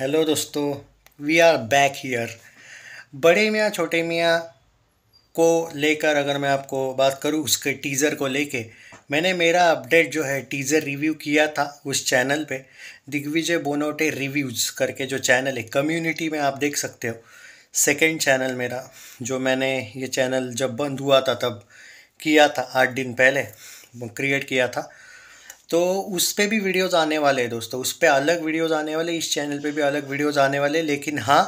hello दोस्तों we are back here बड़े मियाँ छोटे मियाँ को लेकर अगर मैं आपको बात करूँ उसके टीज़र को लेके मैंने मेरा अपडेट जो है टीज़र रिव्यू किया था उस चैनल पे दिग्विजय बोनोटे रिव्यूज़ करके जो चैनल है कम्युनिटी में आप देख सकते हो सेकंड चैनल मेरा जो मैंने ये चैनल जब बंद हुआ था तब किया था आठ दिन पहले क्रिएट किया था तो उस पर भी वीडियोज़ आने वाले हैं दोस्तों उस पर अलग वीडियोज़ आने वाले इस चैनल पे भी अलग वीडियोज़ आने वाले लेकिन हाँ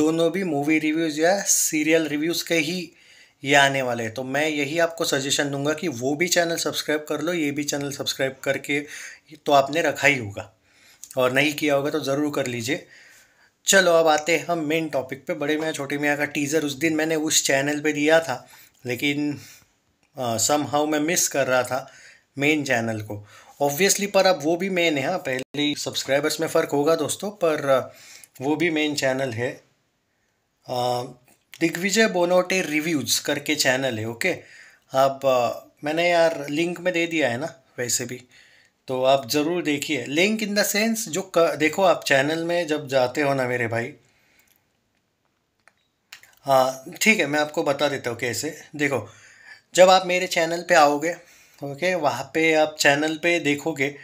दोनों भी मूवी रिव्यूज़ या सीरियल रिव्यूज़ के ही ये आने वाले हैं तो मैं यही आपको सजेशन दूंगा कि वो भी चैनल सब्सक्राइब कर लो ये भी चैनल सब्सक्राइब करके तो आपने रखा ही होगा और नहीं किया होगा तो ज़रूर कर लीजिए चलो अब आते हैं हम मेन टॉपिक पर बड़े मियाँ छोटे मियाँ का टीज़र उस दिन मैंने उस चैनल पर दिया था लेकिन सम हाउ मैं मिस कर रहा था मेन चैनल को ऑब्वियसली पर अब वो भी मेन है हाँ, पहले सब्सक्राइबर्स में फ़र्क होगा दोस्तों पर वो भी मेन चैनल है दिग्विजय बोनोटे रिव्यूज़ करके चैनल है ओके आप मैंने यार लिंक में दे दिया है ना वैसे भी तो आप ज़रूर देखिए लिंक इन द सेंस जो कर, देखो आप चैनल में जब जाते हो ना मेरे भाई हाँ ठीक है मैं आपको बता देता हूँ कैसे देखो जब आप मेरे चैनल पे आओगे ओके वहाँ पे आप चैनल पे देखोगे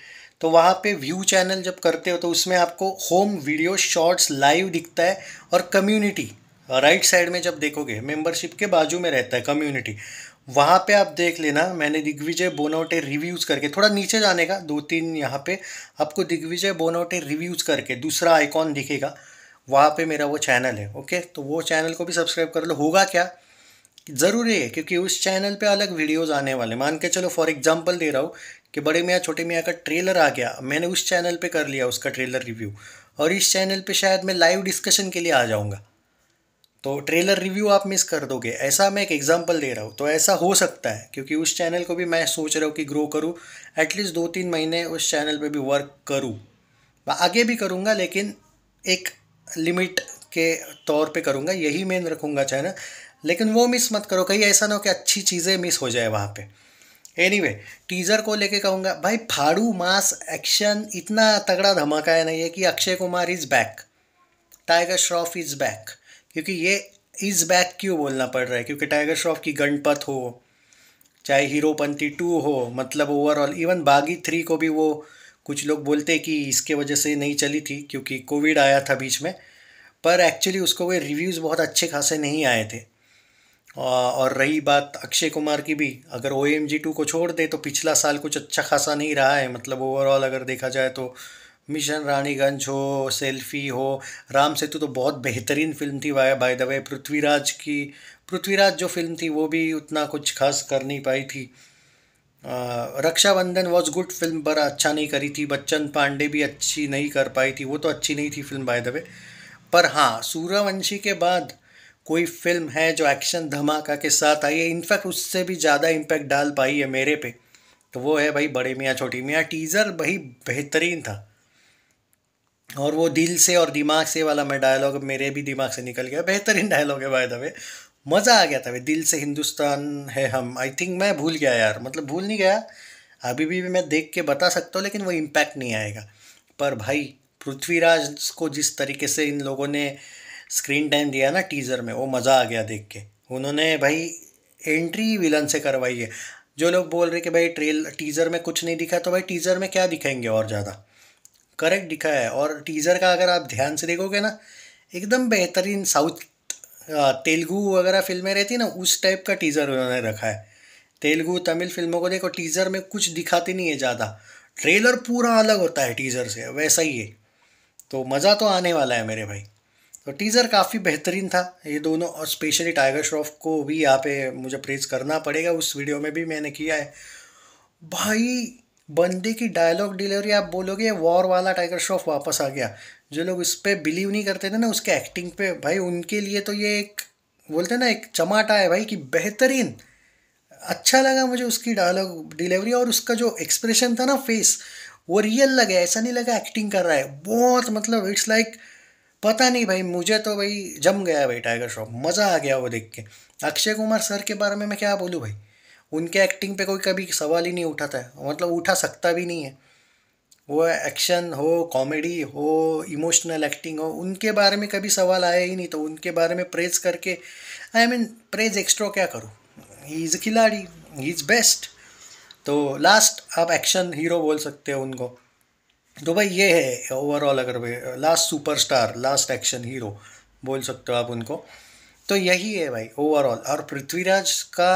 तो वहाँ पे व्यू चैनल जब करते हो तो उसमें आपको होम वीडियो शॉर्ट्स लाइव दिखता है और कम्युनिटी राइट साइड में जब देखोगे मेंबरशिप के बाजू में रहता है कम्युनिटी वहाँ पे आप देख लेना मैंने दिग्विजय बोनोटे रिव्यूज़ करके थोड़ा नीचे जाने का दो तीन यहाँ पे आपको दिग्विजय बोनोटे रिव्यूज़ करके दूसरा आइकॉन दिखेगा वहाँ पे मेरा वो चैनल है ओके तो वो चैनल को भी सब्सक्राइब कर लो होगा क्या ज़रूरी है क्योंकि उस चैनल पे अलग वीडियोस आने वाले मान के चलो फॉर एग्जांपल दे रहा हूँ कि बड़े मियाँ छोटे मियाँ का ट्रेलर आ गया मैंने उस चैनल पे कर लिया उसका ट्रेलर रिव्यू और इस चैनल पे शायद मैं लाइव डिस्कशन के लिए आ जाऊँगा तो ट्रेलर रिव्यू आप मिस कर दोगे ऐसा मैं एक एग्जाम्पल दे रहा हूँ तो ऐसा हो सकता है क्योंकि उस चैनल को भी मैं सोच रहा हूँ कि ग्रो करूँ एटलीस्ट दो तीन महीने उस चैनल पर भी वर्क करूँ आगे भी करूँगा लेकिन एक लिमिट के तौर पर करूँगा यही मेन रखूँगा चैनल लेकिन वो मिस मत करो कहीं ऐसा ना हो कि अच्छी चीज़ें मिस हो जाए वहाँ पे एनी anyway, टीज़र को लेके कहूँगा भाई फाड़ू मास एक्शन इतना तगड़ा धमाका है ना ये कि Akshay Kumar is back Tiger Shroff is back क्योंकि ये इज़ बैक क्यों बोलना पड़ रहा है क्योंकि टाइगर श्रॉफ की गणपत हो चाहे पंथी टू हो मतलब ओवरऑल इवन बागी थ्री को भी वो कुछ लोग बोलते कि इसके वजह से नहीं चली थी क्योंकि कोविड आया था बीच में पर एक्चुअली उसको वे रिव्यूज़ बहुत अच्छे खासे नहीं आए थे और रही बात अक्षय कुमार की भी अगर ओ एम जी टू को छोड़ दे तो पिछला साल कुछ अच्छा खासा नहीं रहा है मतलब ओवरऑल अगर देखा जाए तो मिशन रानीगंज हो सेल्फी हो राम सेतु तो बहुत बेहतरीन फिल्म थी via by the way Prithviraj की पृथ्वीराज जो फिल्म थी वो भी उतना कुछ खास कर नहीं पाई थी रक्षाबंधन वॉज गुड फिल्म पर अच्छा नहीं करी थी बच्चन पांडे भी अच्छी नहीं कर पाई थी वो तो अच्छी नहीं थी फिल्म बाय द वे पर हाँ सूर्यवंशी के बाद कोई फिल्म है जो एक्शन धमाका के साथ आई है इनफैक्ट उससे भी ज़्यादा इम्पैक्ट डाल पाई है मेरे पे तो वो है भाई बड़े मियाँ छोटी मियाँ टीज़र भाई बेहतरीन था और वो दिल से और दिमाग से वाला मैं डायलॉग मेरे भी दिमाग से निकल गया बेहतरीन डायलॉग है भाई दबे मज़ा आ गया था भाई दिल से हिंदुस्तान है हम आई थिंक मैं भूल गया यार मतलब भूल नहीं गया अभी भी मैं देख के बता सकता हूँ लेकिन वो इम्पैक्ट नहीं आएगा पर भाई पृथ्वीराज को जिस तरीके से इन लोगों ने स्क्रीन टाइम दिया ना टीज़र में वो मज़ा आ गया देख के उन्होंने भाई एंट्री विलन से करवाई है जो लोग बोल रहे कि भाई ट्रेल टीज़र में कुछ नहीं दिखा तो भाई टीज़र में क्या दिखाएंगे और ज़्यादा करेक्ट दिखा है और टीज़र का अगर आप ध्यान से देखोगे ना एकदम बेहतरीन साउथ तेलुगु वगैरह फिल्में रहती ना उस टाइप का टीज़र उन्होंने रखा है तेलुगु तमिल फिल्मों को देखो टीज़र में कुछ दिखाती नहीं है ज़्यादा ट्रेलर पूरा अलग होता है टीज़र से वैसा ही है तो मज़ा तो आने वाला है मेरे भाई तो टीज़र काफ़ी बेहतरीन था ये दोनों और स्पेशली टाइगर श्रॉफ को भी यहाँ पे मुझे प्रेज़ करना पड़ेगा उस वीडियो में भी मैंने किया है भाई बंदे की डायलॉग डिलीवरी आप बोलोगे वॉर वाला टाइगर श्रॉफ वापस आ गया जो लोग उस पर बिलीव नहीं करते थे ना उसके एक्टिंग पे भाई उनके लिए तो ये एक बोलते ना एक चमाटा है भाई कि बेहतरीन अच्छा लगा मुझे उसकी डायलॉग डिलीवरी और उसका जो एक्सप्रेशन था ना फेस वो रियल लगे ऐसा नहीं लगा एक्टिंग कर रहा है बहुत मतलब इट्स लाइक like, पता नहीं भाई मुझे तो भाई जम गया भाई टाइगर श्रॉफ मज़ा आ गया वो देख के अक्षय कुमार सर के बारे में मैं क्या बोलूँ भाई उनके एक्टिंग पे कोई कभी सवाल ही नहीं उठाता है मतलब उठा सकता भी नहीं है वो एक्शन हो कॉमेडी हो इमोशनल एक्टिंग हो उनके बारे में कभी सवाल आया ही नहीं तो उनके बारे में प्रेज करके आई मीन प्रेज एक्स्ट्रा क्या करूँ ही इज़ खिलाड़ी ही इज़ बेस्ट तो लास्ट आप एक्शन हीरो बोल सकते हो उनको तो भाई ये है ओवरऑल अगर भाई last superstar last action hero बोल सकते हो आप उनको तो यही है भाई ओवरऑल और पृथ्वीराज का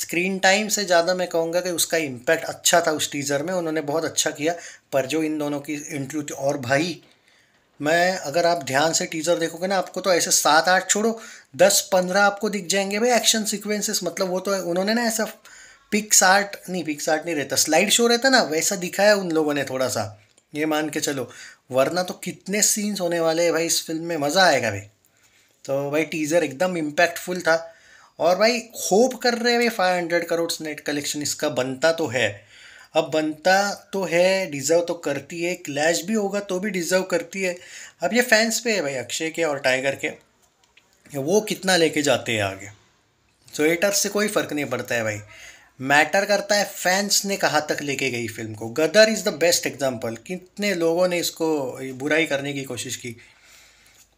स्क्रीन टाइम से ज़्यादा मैं कहूँगा कि उसका इम्पैक्ट अच्छा था उस टीज़र में उन्होंने बहुत अच्छा किया पर जो इन दोनों की इंटरव्यू थी और भाई मैं अगर आप ध्यान से टीज़र देखोगे ना आपको तो ऐसे सात आठ छोड़ो दस पंद्रह आपको दिख जाएंगे भाई एक्शन सिक्वेंसेस मतलब वो तो उन्होंने ना ऐसा पिक्स आर्ट नहीं पिक्स आर्ट नहीं रहता स्लाइड शो रहता ना वैसा दिखाया उन लोगों ने थोड़ा सा ये मान के चलो वरना तो कितने सीन्स होने वाले हैं भाई इस फिल्म में मज़ा आएगा भाई तो भाई टीज़र एकदम इम्पैक्टफुल था और भाई होप कर रहे हैं भाई five hundred crores net collection इसका बनता तो है अब बनता तो है डिज़र्व तो करती है क्लैश भी होगा तो भी डिज़र्व करती है अब ये फैंस पे है भाई अक्षय के और टाइगर के वो कितना लेके जाते हैं आगे सो एटर से कोई फ़र्क नहीं पड़ता है भाई मैटर करता है फैंस ने कहाँ तक लेके गई फिल्म को Gadar is the best example कितने लोगों ने इसको बुराई करने की कोशिश की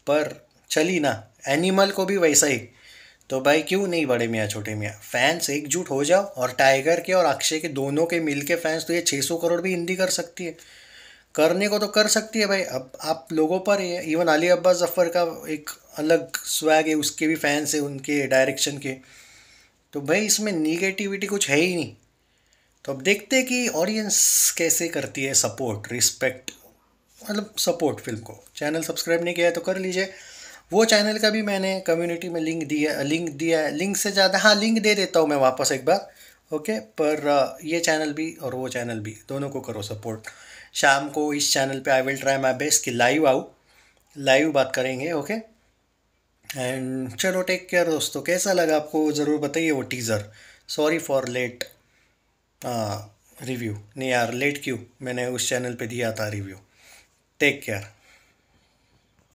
पर चली ना एनिमल को भी वैसा ही तो भाई क्यों नहीं बड़े मियाँ छोटे मियाँ फैंस एकजुट हो जाओ और टाइगर के और अक्षय के दोनों के मिल के फैंस तो ये छः सौ करोड़ भी हिंदी कर सकती है करने को तो कर सकती है भाई अब आप लोगों पर इवन अली अब्बा जफ़र का एक अलग स्वैग है उसके भी फैंस है उनके डायरेक्शन के तो भाई इसमें निगेटिविटी कुछ है ही नहीं तो अब देखते हैं कि ऑडियंस कैसे करती है सपोर्ट रिस्पेक्ट मतलब सपोर्ट फिल्म को चैनल सब्सक्राइब नहीं किया है तो कर लीजिए वो चैनल का भी मैंने कम्युनिटी में लिंक दिया लिंक दिया है लिंक से ज़्यादा हाँ लिंक दे देता हूँ मैं वापस एक बार ओके पर ये चैनल भी और वो चैनल भी दोनों को करो सपोर्ट शाम को इस चैनल पे I will try my best कि लाइव आऊँ लाइव बात करेंगे ओके एंड चलो टेक केयर दोस्तों कैसा लगा आपको ज़रूर बताइए वो teaser sorry for late review नहीं यार लेट क्यों मैंने उस चैनल पे दिया था रिव्यू टेक केयर